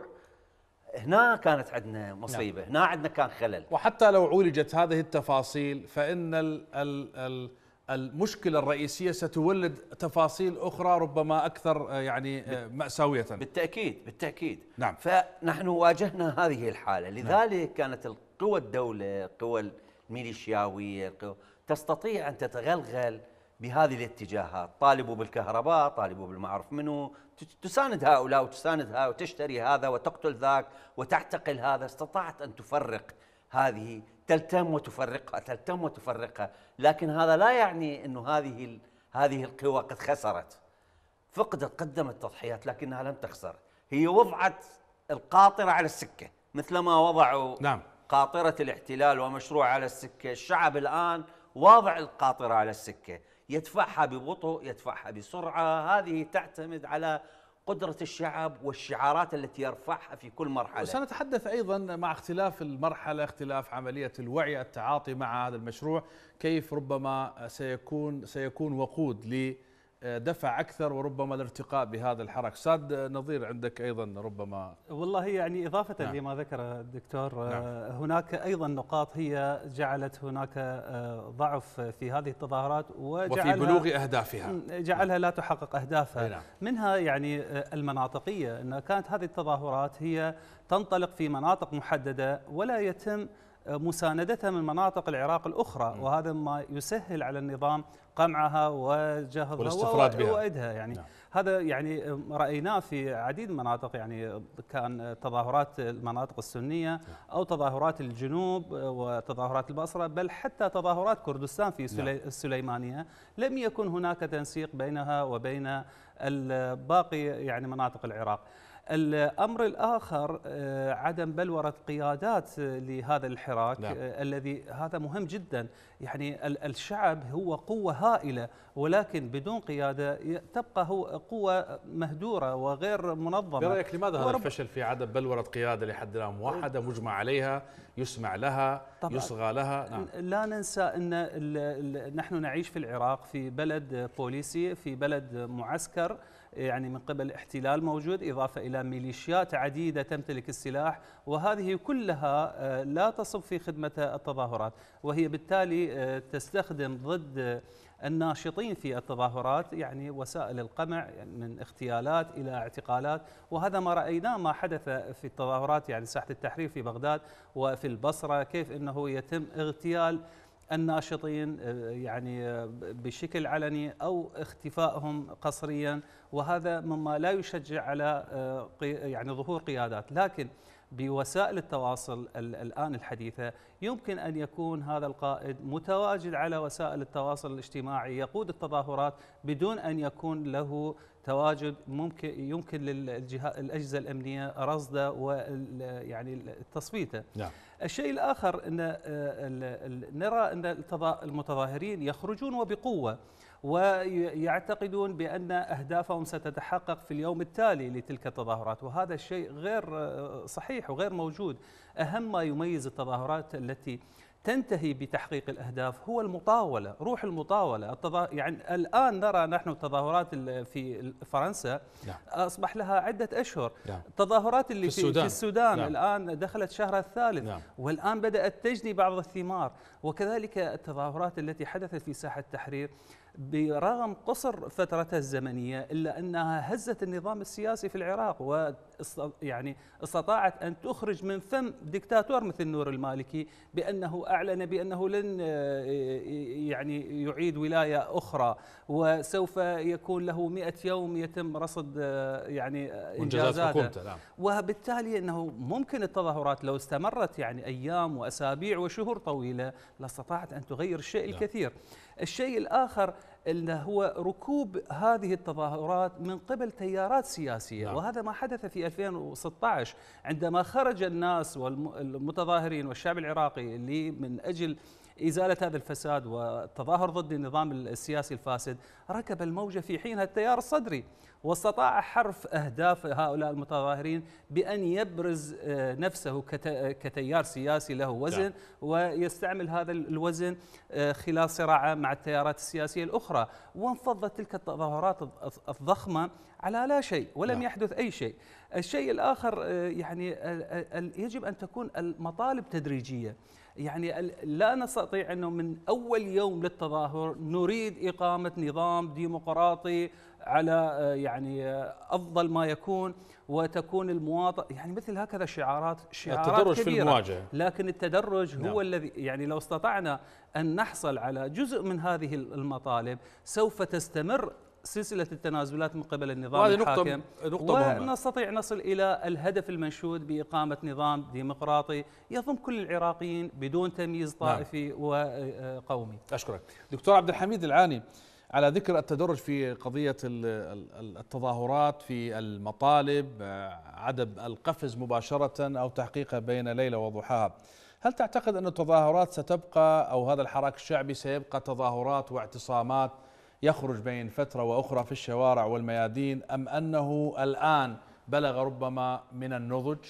هنا كانت عندنا مصيبه، نعم. هنا عندنا كان خلل وحتى لو عولجت هذه التفاصيل فان ال ال ال المشكلة الرئيسية ستولد تفاصيل أخرى ربما أكثر آه، يعني آه، مأساوية بالتأكيد بالتأكيد نعم فنحن واجهنا هذه الحالة نعم. لذلك نعم. كانت القوى الدولة القوى الميليشياوية القوى تستطيع أن تتغلغل بهذه الاتجاهات طالبوا بالكهرباء طالبوا بالمعرف منه تساند هؤلاء وتساند هؤلاء وتشتري هذا وتقتل ذاك وتعتقل هذا استطاعت أن تفرق هذه تلتم وتفرقها تلتم وتفرقها لكن هذا لا يعني أنه هذه هذه القوى قد خسرت فقدت قدمت تضحيات لكنها لم تخسر هي وضعت القاطرة على السكة مثلما وضعوا نعم. قاطرة الاحتلال ومشروع على السكة الشعب الآن واضع القاطرة على السكة يدفعها ببطء يدفعها بسرعة هذه تعتمد على قدرة الشعب والشعارات التي يرفعها في كل مرحلة وسنتحدث أيضا مع اختلاف المرحلة اختلاف عملية الوعي التعاطي مع هذا المشروع كيف ربما سيكون سيكون وقود ل آه، دفع اكثر وربما الارتقاء بهذا الحرك، استاذ آه، نظير عندك ايضا ربما والله يعني اضافه نعم. لما ذكر الدكتور آه، نعم. هناك ايضا نقاط هي جعلت هناك ضعف في هذه التظاهرات وجعلها وفي بلوغ اهدافها جعلها لا تحقق اهدافها نعم. منها يعني المناطقيه ان كانت هذه التظاهرات هي تنطلق في مناطق محدده ولا يتم مساندتها من مناطق العراق الاخرى وهذا ما يسهل على النظام قمعها وجهضها والاستفراد بها وأدها يعني نعم. هذا يعني رايناه في عديد المناطق يعني كان تظاهرات المناطق السنيه نعم. او تظاهرات الجنوب وتظاهرات البصره بل حتى تظاهرات كردستان في السليمانيه نعم. لم يكن هناك تنسيق بينها وبين باقي يعني مناطق العراق. الامر الاخر آه، عدم بلوره قيادات آه، لهذا الحراك نعم. آه، الذي هذا مهم جدا يعني الشعب هو قوه هائله ولكن بدون قياده تبقى هو قوه مهدوره وغير منظمه برايك لماذا هذا الفشل في عدم بلوره قياده لحد الان موحده مجمع عليها يسمع لها طبعا يصغى لها نعم. لا ننسى ان نحن نعيش في العراق في بلد بوليسي في بلد معسكر يعني من قبل احتلال موجود إضافة إلى ميليشيات عديدة تمتلك السلاح وهذه كلها آه، لا تصب في خدمة التظاهرات وهي بالتالي آه، تستخدم ضد الناشطين في التظاهرات يعني وسائل القمع من اغتيالات الى اعتقالات وهذا ما رايناه ما حدث في التظاهرات يعني ساحه التحرير في بغداد وفي البصره كيف انه يتم اغتيال الناشطين آه، يعني آه، بشكل علني او اختفائهم قسريا وهذا مما لا يشجع على آه، يعني ظهور قيادات لكن بوسائل التواصل الآن الحديثة يمكن أن يكون هذا القائد متواجد على وسائل التواصل الاجتماعي يقود التظاهرات بدون أن يكون له تواجد ممكن يمكن للأجهزة الأمنية رصده ويعني تصفيته نعم. الشيء الآخر أن آه، نرى أن المتظاهرين يخرجون وبقوة ويعتقدون بأن أهدافهم ستتحقق في اليوم التالي لتلك التظاهرات وهذا الشيء غير آه، صحيح وغير موجود أهم ما يميز التظاهرات التي تنتهي بتحقيق الاهداف هو المطاوله، روح المطاوله، التضا... يعني الان نرى نحن التظاهرات في فرنسا نعم. اصبح لها عده اشهر، نعم. التظاهرات اللي في السودان, في السودان نعم. الان دخلت شهرها الثالث نعم. والان بدات تجني بعض الثمار، وكذلك التظاهرات التي حدثت في ساحه التحرير برغم قصر فترتها الزمنيه الا انها هزت النظام السياسي في العراق و يعني استطاعت أن تخرج من فم دكتاتور مثل نور المالكي بأنه أعلن بأنه لن آه، آه، يعني يعيد ولاية أخرى وسوف يكون له 100 يوم يتم رصد آه، يعني إنجازاته نعم. وبالتالي أنه ممكن التظاهرات لو استمرت يعني أيام وأسابيع وشهور طويلة لاستطاعت أن تغير الشيء نعم. الكثير الشيء الآخر انه هو ركوب هذه التظاهرات من قبل تيارات سياسية نعم. وهذا ما حدث في 2016 عندما خرج الناس والمتظاهرين والشعب العراقي اللي من أجل إزالة هذا الفساد والتظاهر ضد النظام السياسي الفاسد ركب الموجة في حينها التيار الصدري واستطاع حرف أهداف هؤلاء المتظاهرين بأن يبرز آه، نفسه كتيار سياسي له وزن نعم. ويستعمل هذا الوزن آه، خلال صراعه مع التيارات السياسية الأخرى وانفضت تلك التظاهرات الضخمة على لا شيء ولم نعم. يحدث أي شيء الشيء الآخر آه، يعني يجب أن تكون المطالب تدريجية يعني لا نستطيع انه من اول يوم للتظاهر نريد اقامه نظام ديمقراطي على آه، يعني آه، افضل ما يكون وتكون المواطن يعني مثل هكذا شعارات شعارات التدرج كبيرة في المواجهه لكن التدرج نعم. هو الذي يعني لو استطعنا ان نحصل على جزء من هذه المطالب سوف تستمر سلسلة التنازلات من قبل النظام وهذه الحاكم نقطة نقطة ونستطيع نصل إلى الهدف المنشود بإقامة نظام ديمقراطي يضم كل العراقيين بدون تمييز نعم. طائفي نعم. وقومي أشكرك دكتور عبد الحميد العاني على ذكر التدرج في قضية التظاهرات في المطالب عدم القفز مباشرة أو تحقيقها بين ليلة وضحاها هل تعتقد أن التظاهرات ستبقى أو هذا الحراك الشعبي سيبقى تظاهرات واعتصامات يخرج بين فترة وأخرى في الشوارع والميادين أم أنه الآن بلغ ربما من النضج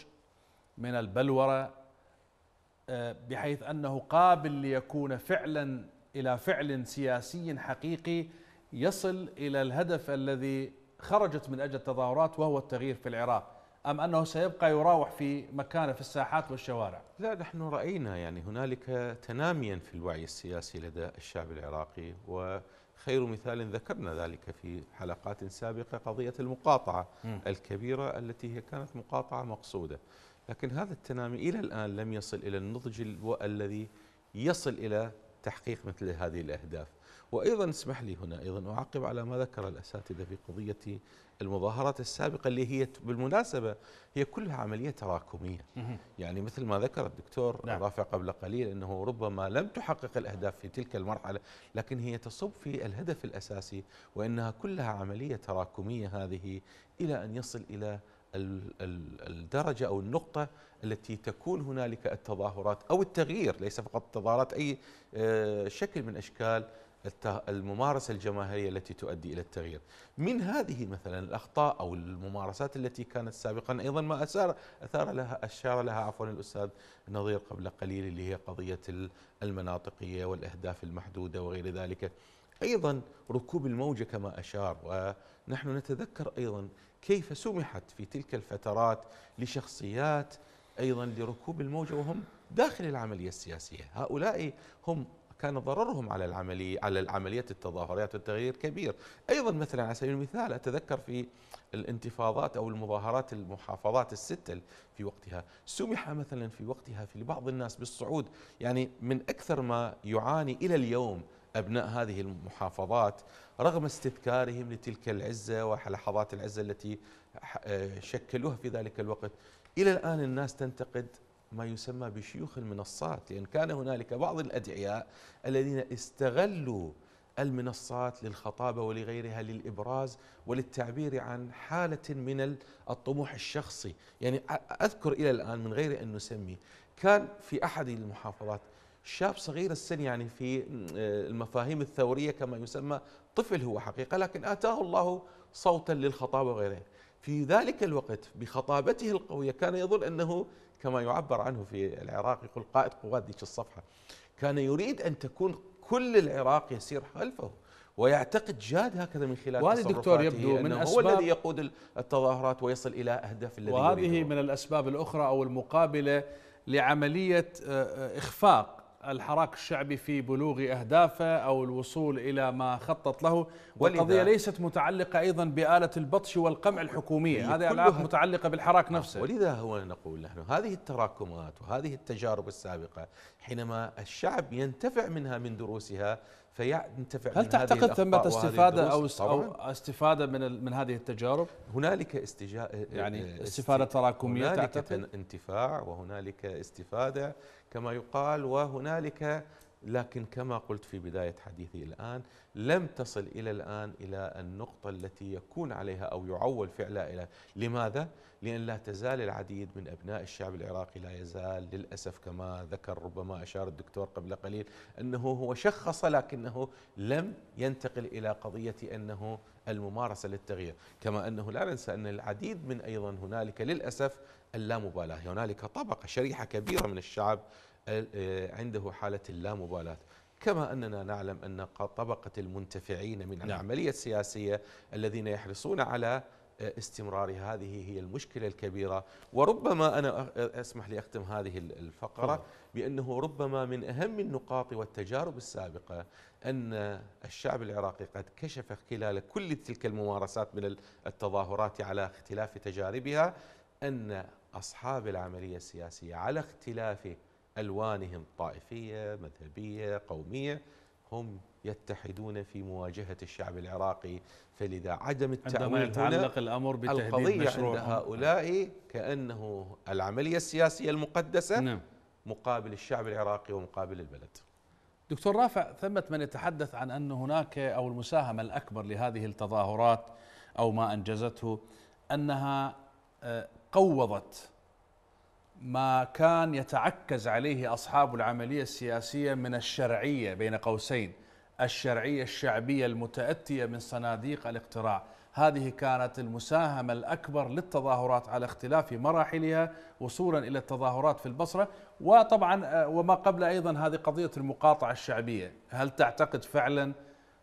من البلورة آه، بحيث أنه قابل ليكون فعلا إلى فعل سياسي حقيقي يصل إلى الهدف الذي خرجت من أجل التظاهرات وهو التغيير في العراق أم أنه سيبقى يراوح في مكانه في الساحات والشوارع لا نحن رأينا يعني هنالك تناميا في الوعي السياسي لدى الشعب العراقي و خير مثال ذكرنا ذلك في حلقات سابقة قضية المقاطعة م. الكبيرة التي هي كانت مقاطعة مقصودة لكن هذا التنامي إلى الآن لم يصل إلى النضج الذي يصل إلى تحقيق مثل هذه الأهداف وايضا اسمح لي هنا ايضا اعقب على ما ذكر الاساتذه في قضيه المظاهرات السابقه اللي هي بالمناسبه هي كلها عمليه تراكميه يعني مثل ما ذكر الدكتور نعم. رافع قبل قليل انه ربما لم تحقق الاهداف في تلك المرحله لكن هي تصب في الهدف الاساسي وانها كلها عمليه تراكميه هذه الى ان يصل الى الدرجة أو النقطة التي تكون هنالك التظاهرات أو التغيير ليس فقط تظاهرات أي آه، شكل من أشكال الممارسة الجماهيرية التي تؤدي إلى التغيير من هذه مثلا الأخطاء أو الممارسات التي كانت سابقا أيضا ما أثار, أثار لها أشار لها عفوا الأستاذ نظير قبل قليل اللي هي قضية المناطقية والأهداف المحدودة وغير ذلك أيضا ركوب الموجة كما أشار ونحن نتذكر أيضا كيف سمحت في تلك الفترات لشخصيات أيضا لركوب الموجة وهم داخل العملية السياسية هؤلاء هم كان ضررهم على العملية على العملية التظاهرات والتغيير كبير أيضا مثلا على سبيل المثال أتذكر في الانتفاضات أو المظاهرات المحافظات الستة في وقتها سمح مثلا في وقتها في بعض الناس بالصعود يعني من أكثر ما يعاني إلى اليوم أبناء هذه المحافظات رغم استذكارهم لتلك العزة ولحظات العزة التي آه، شكلوها في ذلك الوقت إلى الآن الناس تنتقد ما يسمى بشيوخ المنصات لأن يعني كان هنالك بعض الأدعياء الذين استغلوا المنصات للخطابة ولغيرها للإبراز وللتعبير عن حالة من الطموح الشخصي يعني أذكر إلى الآن من غير أن نسمي كان في أحد المحافظات شاب صغير السن يعني في آه، المفاهيم الثورية كما يسمى طفل هو حقيقة لكن آتاه الله صوتا للخطابة وغيره في ذلك الوقت بخطابته القوية كان يظن أنه كما يعبر عنه في العراق يقول قائد قوات ذيك الصفحة كان يريد أن تكون كل العراق يسير خلفه ويعتقد جاد هكذا من خلال وهذا الدكتور يبدو من أسباب هو الذي يقود التظاهرات ويصل إلى أهداف الذي وهذه يريده. من الأسباب الأخرى أو المقابلة لعملية آه، آه، إخفاق الحراك الشعبي في بلوغ أهدافه أو الوصول إلى ما خطط له والقضية ليست متعلقة أيضا بآلة البطش والقمع الحكومية هذه ألعاب متعلقة بالحراك آه، نفسه ولذا هو نقول نحن هذه التراكمات وهذه التجارب السابقة حينما الشعب ينتفع منها من دروسها فينتفع هل تعتقد ثمة استفادة أو, أو استفادة من من هذه التجارب؟ هنالك استجا... آه، آه، يعني آه، استفادة تراكمية هنالك تعتقد؟ انتفاع وهنالك استفادة كما يقال وهنالك لكن كما قلت في بداية حديثي الآن لم تصل إلى الآن إلى النقطة التي يكون عليها أو يعول فعلها إلى لماذا؟ لأن لا تزال العديد من أبناء الشعب العراقي لا يزال للأسف كما ذكر ربما أشار الدكتور قبل قليل أنه هو شخص لكنه لم ينتقل إلى قضية أنه الممارسة للتغيير كما أنه لا ننسى أن العديد من أيضا هنالك للأسف اللامبالاة هنالك طبقة شريحة كبيرة من الشعب آه، عنده حالة اللامبالاة كما أننا نعلم أن طبقة المنتفعين من نعم. العملية السياسية الذين يحرصون على آه، استمرار هذه هي المشكلة الكبيرة وربما أنا أسمح لي أختم هذه الفقرة بأنه ربما من أهم النقاط والتجارب السابقة أن الشعب العراقي قد كشف خلال كل تلك الممارسات من التظاهرات على اختلاف تجاربها أن أصحاب العملية السياسية على اختلاف ألوانهم طائفية مذهبية قومية هم يتحدون في مواجهة الشعب العراقي فلذا عدم التأويل يتعلق الأمر القضية القضية عند هؤلاء كأنه العملية السياسية المقدسة نعم. مقابل الشعب العراقي ومقابل البلد دكتور رافع ثمة من يتحدث عن أن هناك أو المساهمة الأكبر لهذه التظاهرات أو ما أنجزته أنها آه، قوضت ما كان يتعكز عليه أصحاب العملية السياسية من الشرعية بين قوسين الشرعية الشعبية المتأتية من صناديق الاقتراع هذه كانت المساهمة الأكبر للتظاهرات على اختلاف مراحلها وصولا إلى التظاهرات في البصرة وطبعا آه، وما قبل أيضا هذه قضية المقاطعة الشعبية هل تعتقد فعلا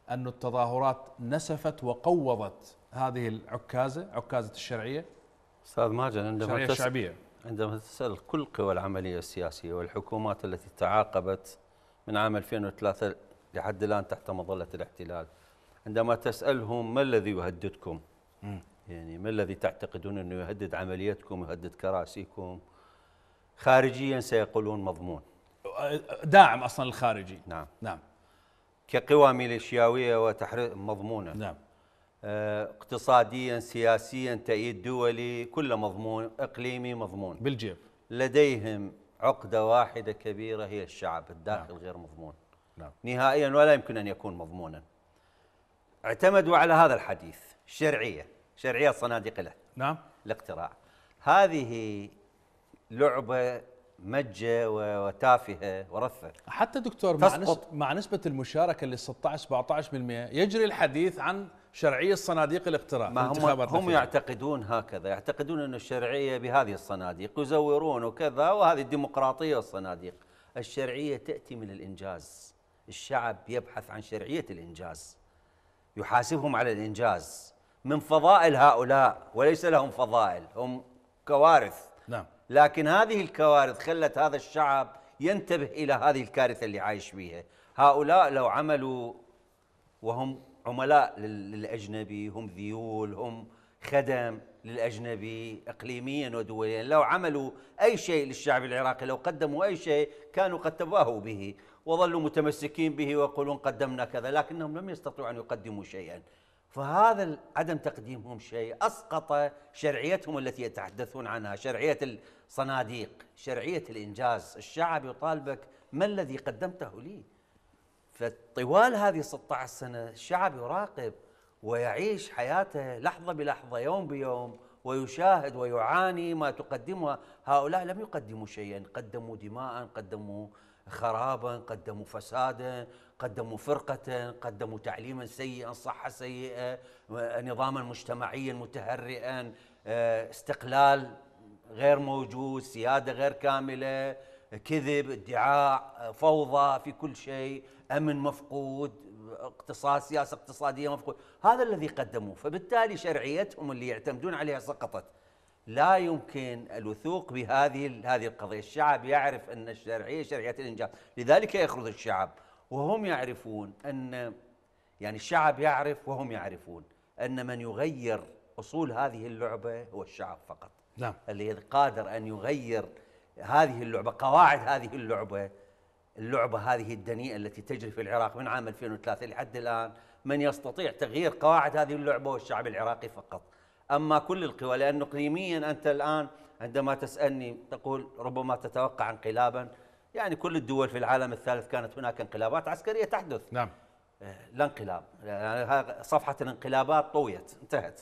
أن التظاهرات نسفت وقوضت هذه العكازة عكازة الشرعية؟ أستاذ ماجد عندما الشرعية الشعبية عندما تسأل كل قوى العملية السياسية والحكومات التي تعاقبت من عام 2003 لحد الآن تحت مظلة الاحتلال عندما تسألهم ما الذي يهددكم يعني ما الذي تعتقدون أنه يهدد عمليتكم يهدد كراسيكم خارجيا سيقولون مضمون داعم أصلا الخارجي نعم نعم كقوى ميليشياوية وتحرير مضمونة نعم آه، اقتصاديا سياسيا تأييد دولي كله مضمون إقليمي مضمون بالجيب لديهم عقدة واحدة كبيرة هي الشعب الداخل نعم. غير مضمون نعم. نهائيا ولا يمكن أن يكون مضمونا اعتمدوا على هذا الحديث الشرعية شرعية صناديق له نعم الاقتراع هذه لعبة مجة وتافهة ورثة حتى دكتور مع, نسبة مع نسبة المشاركة اللي 16 17% يجري الحديث عن شرعيه صناديق الاقتراع ما هم, هم يعتقدون هكذا يعتقدون ان الشرعيه بهذه الصناديق يزورون وكذا وهذه الديمقراطيه والصناديق الشرعيه تاتي من الانجاز الشعب يبحث عن شرعيه الانجاز يحاسبهم على الانجاز من فضائل هؤلاء وليس لهم فضائل هم كوارث نعم لكن هذه الكوارث خلت هذا الشعب ينتبه الى هذه الكارثه اللي عايش فيها هؤلاء لو عملوا وهم عملاء للاجنبي هم ذيول هم خدم للاجنبي اقليميا ودوليا لو عملوا اي شيء للشعب العراقي لو قدموا اي شيء كانوا قد تباهوا به وظلوا متمسكين به ويقولون قدمنا كذا لكنهم لم يستطيعوا ان يقدموا شيئا فهذا عدم تقديمهم شيء اسقط شرعيتهم التي يتحدثون عنها شرعيه الصناديق شرعيه الانجاز الشعب يطالبك ما الذي قدمته لي فطوال هذه 16 سنة الشعب يراقب ويعيش حياته لحظة بلحظة يوم بيوم ويشاهد ويعاني ما تقدمه هؤلاء لم يقدموا شيئا قدموا دماء قدموا خرابا قدموا فسادا قدموا فرقة قدموا تعليما سيئا صحة سيئة نظاما مجتمعيا متهرئا آه، استقلال غير موجود سيادة غير كاملة كذب ادعاء فوضى في كل شيء امن مفقود اقتصاد سياسه اقتصاديه مفقود هذا الذي قدموه فبالتالي شرعيتهم اللي يعتمدون عليها سقطت لا يمكن الوثوق بهذه هذه القضيه الشعب يعرف ان الشرعيه شرعيه الانجاز لذلك يخرج الشعب وهم يعرفون ان يعني الشعب يعرف وهم يعرفون ان من يغير اصول هذه اللعبه هو الشعب فقط نعم اللي قادر ان يغير هذه اللعبة قواعد هذه اللعبة اللعبة هذه الدنيئة التي تجري في العراق من عام 2003 لحد الآن من يستطيع تغيير قواعد هذه اللعبة هو الشعب العراقي فقط أما كل القوى لأن إقليميا أنت الآن عندما تسألني تقول ربما تتوقع انقلابا يعني كل الدول في العالم الثالث كانت هناك انقلابات عسكرية تحدث نعم آه، لا انقلاب آه، صفحة الانقلابات طويت انتهت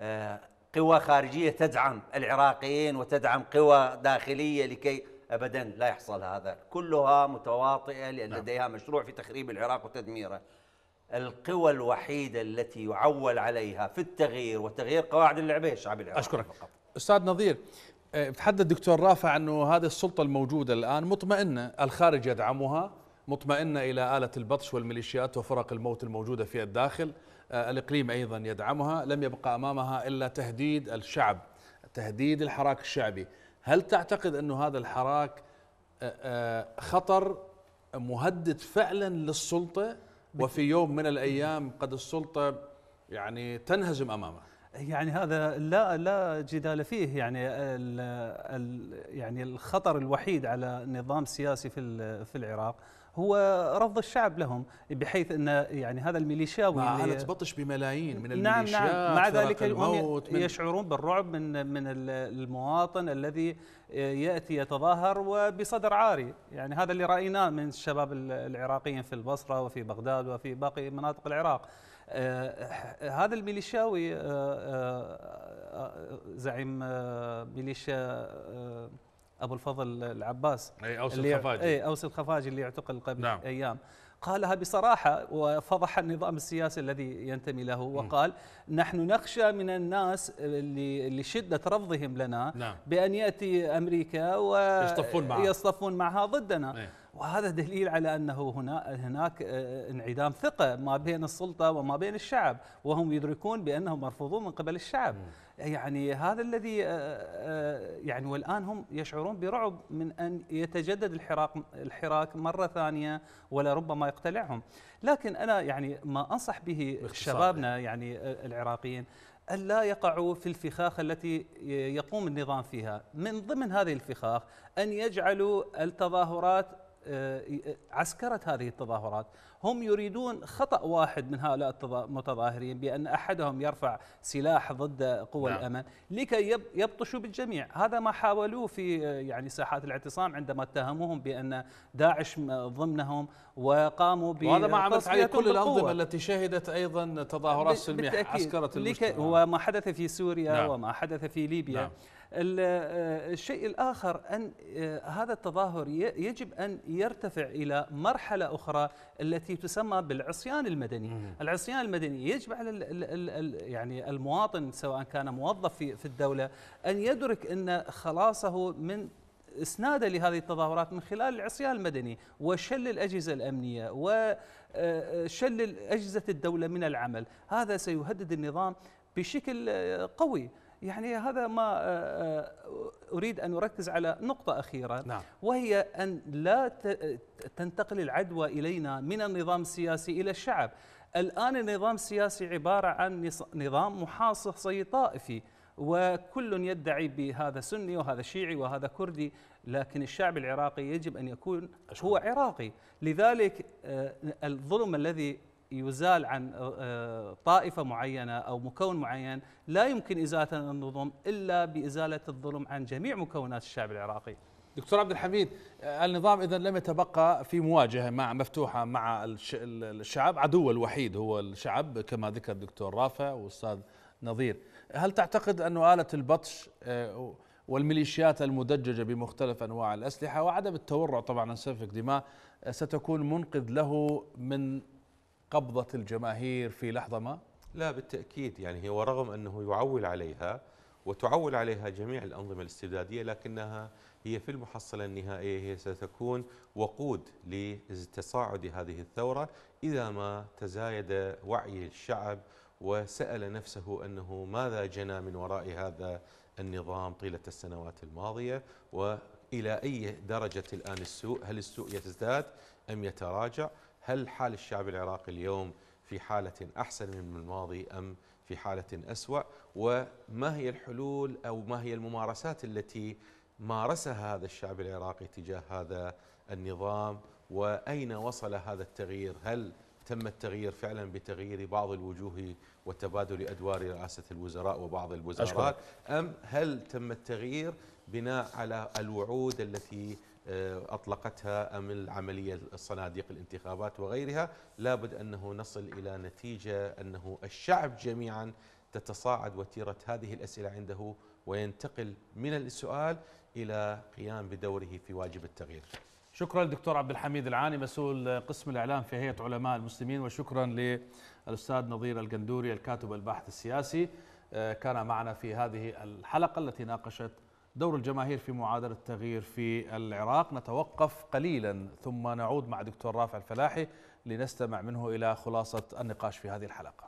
آه، قوى خارجية تدعم العراقيين وتدعم قوى داخلية لكي أبدا لا يحصل هذا كلها متواطئة لأن نعم. لديها مشروع في تخريب العراق وتدميره القوى الوحيدة التي يعول عليها في التغيير وتغيير قواعد اللعبة الشعب العراقي أشكرك فقط. أستاذ نظير آه، تحدث الدكتور رافع أنه هذه السلطة الموجودة الآن مطمئنة الخارج يدعمها مطمئنة إلى آلة البطش والميليشيات وفرق الموت الموجودة في الداخل آه، الإقليم أيضا يدعمها لم يبقى أمامها إلا تهديد الشعب تهديد الحراك الشعبي هل تعتقد أن هذا الحراك آه، آه، خطر مهدد فعلا للسلطة وفي يوم من الأيام قد السلطة يعني تنهزم أمامه يعني هذا لا لا جدال فيه يعني الـ الـ يعني الخطر الوحيد على نظام سياسي في في العراق هو رفض الشعب لهم بحيث ان يعني هذا الميليشياوي ما انا تبطش بملايين من الميليشيات نعم نعم مع ذلك هم يشعرون بالرعب من من المواطن الذي ياتي يتظاهر وبصدر عاري يعني هذا اللي رايناه من الشباب العراقيين في البصره وفي بغداد وفي باقي مناطق العراق آه، هذا الميليشياوي آه، آه، زعيم ميليشيا ابو الفضل العباس اي اوس الخفاجي اي اوس الخفاجي اللي اعتقل قبل نعم. ايام قالها بصراحه وفضح النظام السياسي الذي ينتمي له وقال نحن نخشى من الناس اللي لشده رفضهم لنا نعم. بان ياتي امريكا ويصطفون معها يصطفون معها ضدنا إيه. وهذا دليل على انه هنا هناك آه، انعدام ثقه ما بين السلطه وما بين الشعب وهم يدركون بانهم مرفوضون من قبل الشعب يعني هذا الذي آه، آه، يعني والان هم يشعرون برعب من ان يتجدد الحراك الحراك مره ثانيه ولربما يقتلعهم لكن انا يعني ما انصح به شبابنا يعني آه، العراقيين ألا يقعوا في الفخاخ التي يقوم النظام فيها من ضمن هذه الفخاخ أن يجعلوا التظاهرات عسكرة هذه التظاهرات هم يريدون خطأ واحد من هؤلاء المتظاهرين بأن أحدهم يرفع سلاح ضد قوى نعم. الأمن لكي يبطشوا بالجميع هذا ما حاولوه في آه، يعني ساحات الاعتصام عندما اتهموهم بأن داعش ضمنهم وقاموا ب وهذا ما عملت عليه كل الأنظمة التي شهدت أيضا تظاهرات سلمية عسكرة المجتمع وما حدث في سوريا نعم. وما حدث في ليبيا نعم. آه، الشيء الآخر أن آه، هذا التظاهر يجب أن يرتفع إلى مرحلة أخرى التي تسمى بالعصيان المدني العصيان المدني يجب على يعني المواطن سواء كان موظف في الدولة أن يدرك أن خلاصه من اسناده لهذه التظاهرات من خلال العصيان المدني وشل الاجهزه الامنيه وشل آه، اجهزه الدوله من العمل، هذا سيهدد النظام بشكل قوي. يعني هذا ما آه، آه، أريد أن أركز على نقطة أخيرة نعم. وهي أن لا تنتقل العدوى إلينا من النظام السياسي إلى الشعب الآن النظام السياسي عبارة عن نظام محاصصي طائفي وكل يدعي بهذا سني وهذا شيعي وهذا كردي لكن الشعب العراقي يجب أن يكون هو عراقي لذلك آه، الظلم الذي يزال عن آه، آه، طائفة معينة أو مكون معين لا يمكن إزالة النظم إلا بإزالة الظلم عن جميع مكونات الشعب العراقي دكتور عبد الحميد آه، النظام اذا لم يتبقى في مواجهه مع مفتوحه مع الشعب عدوه الوحيد هو الشعب كما ذكر الدكتور رافع والاستاذ نظير هل تعتقد أن آلة البطش والميليشيات المدججة بمختلف أنواع الأسلحة وعدم التورع طبعا عن سفك دماء ستكون منقذ له من قبضة الجماهير في لحظة ما؟ لا بالتأكيد يعني هو رغم أنه يعول عليها وتعول عليها جميع الأنظمة الاستبدادية لكنها هي في المحصلة النهائية هي ستكون وقود لتصاعد هذه الثورة إذا ما تزايد وعي الشعب وسأل نفسه أنه ماذا جنى من وراء هذا النظام طيلة السنوات الماضية وإلى أي درجة الآن السوء هل السوء يزداد أم يتراجع هل حال الشعب العراقي اليوم في حالة أحسن من الماضي أم في حالة أسوأ وما هي الحلول أو ما هي الممارسات التي مارسها هذا الشعب العراقي تجاه هذا النظام وأين وصل هذا التغيير هل تم التغيير فعلا بتغيير بعض الوجوه وتبادل أدوار رئاسة الوزراء وبعض الوزارات أشكرك. أم هل تم التغيير بناء على الوعود التي آه، أطلقتها أم العملية الصناديق الانتخابات وغيرها لابد أنه نصل إلى نتيجة أنه الشعب جميعا تتصاعد وتيرة هذه الأسئلة عنده وينتقل من السؤال إلى قيام بدوره في واجب التغيير شكرا للدكتور عبد الحميد العاني مسؤول قسم الاعلام في هيئه علماء المسلمين وشكرا للاستاذ نظير القندوري الكاتب الباحث السياسي آه، كان معنا في هذه الحلقه التي ناقشت دور الجماهير في معادلة التغيير في العراق نتوقف قليلا ثم نعود مع دكتور رافع الفلاحي لنستمع منه إلى خلاصة النقاش في هذه الحلقة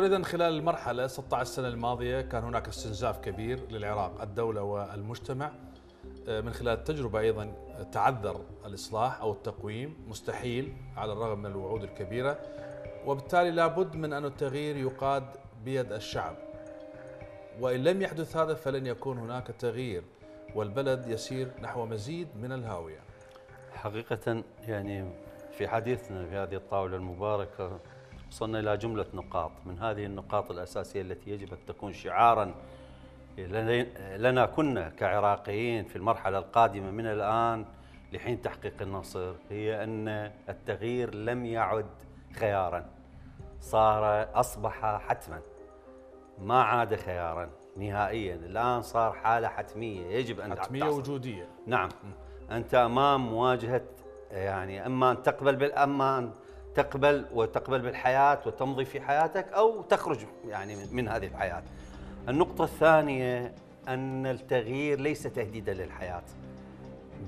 دكتور اذا خلال المرحله 16 سنه الماضيه كان هناك استنزاف كبير للعراق الدوله والمجتمع آه، من خلال التجربه ايضا تعذر الاصلاح او التقويم مستحيل على الرغم من الوعود الكبيره وبالتالي لابد من ان التغيير يقاد بيد الشعب وان لم يحدث هذا فلن يكون هناك تغيير والبلد يسير نحو مزيد من الهاويه حقيقه يعني في حديثنا في هذه الطاوله المباركه وصلنا إلى جملة نقاط من هذه النقاط الأساسية التي يجب أن تكون شعارا لنا كنا كعراقيين في المرحلة القادمة من الآن لحين تحقيق النصر هي أن التغيير لم يعد خيارا صار أصبح حتما ما عاد خيارا نهائيا الآن صار حالة حتمية يجب أن حتمية تعصر. وجودية نعم أنت أمام مواجهة يعني إما أن تقبل بالأمان تقبل وتقبل بالحياة وتمضي في حياتك أو تخرج يعني من هذه الحياة النقطة الثانية أن التغيير ليس تهديدا للحياة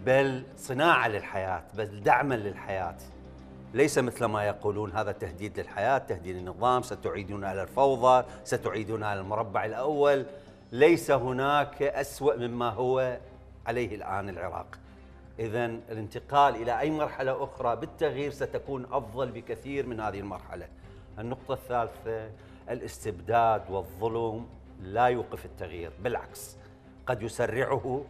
بل صناعة للحياة بل دعما للحياة ليس مثل ما يقولون هذا تهديد للحياة تهديد النظام ستعيدون على الفوضى ستعيدون على المربع الأول ليس هناك أسوأ مما هو عليه الآن العراق إذا الانتقال إلى أي مرحلة أخرى بالتغيير ستكون أفضل بكثير من هذه المرحلة النقطة الثالثة الاستبداد والظلم لا يوقف التغيير بالعكس قد يسرعه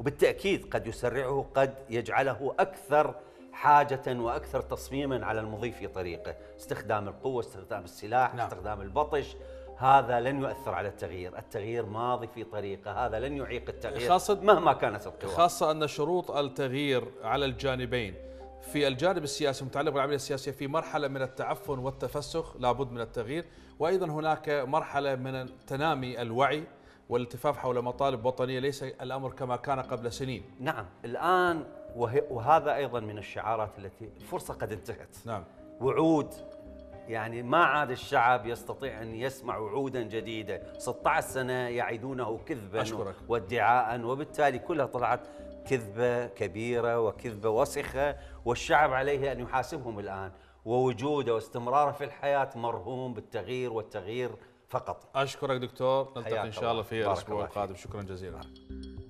وبالتأكيد قد يسرعه قد يجعله أكثر حاجة وأكثر تصميما على المضي في طريقه استخدام القوة استخدام السلاح نعم. استخدام البطش هذا لن يؤثر على التغيير التغيير ماضي في طريقه هذا لن يعيق التغيير خاصة مهما كانت القوى خاصة أن شروط التغيير على الجانبين في الجانب السياسي متعلق بالعملية السياسية في مرحلة من التعفن والتفسخ لابد من التغيير وأيضا هناك مرحلة من تنامي الوعي والالتفاف حول مطالب وطنية ليس الأمر كما كان قبل سنين نعم الآن وهذا أيضا من الشعارات التي فرصة قد انتهت نعم وعود يعني ما عاد الشعب يستطيع أن يسمع وعودا جديدة 16 سنة يعيدونه كذبا أشكرك. وادعاء وبالتالي كلها طلعت كذبة كبيرة وكذبة وسخة والشعب عليه أن يحاسبهم الآن ووجوده واستمراره في الحياة مرهوم بالتغيير والتغيير فقط أشكرك دكتور نلتقي إن شاء الله في الأسبوع القادم شكرا جزيلا بارك.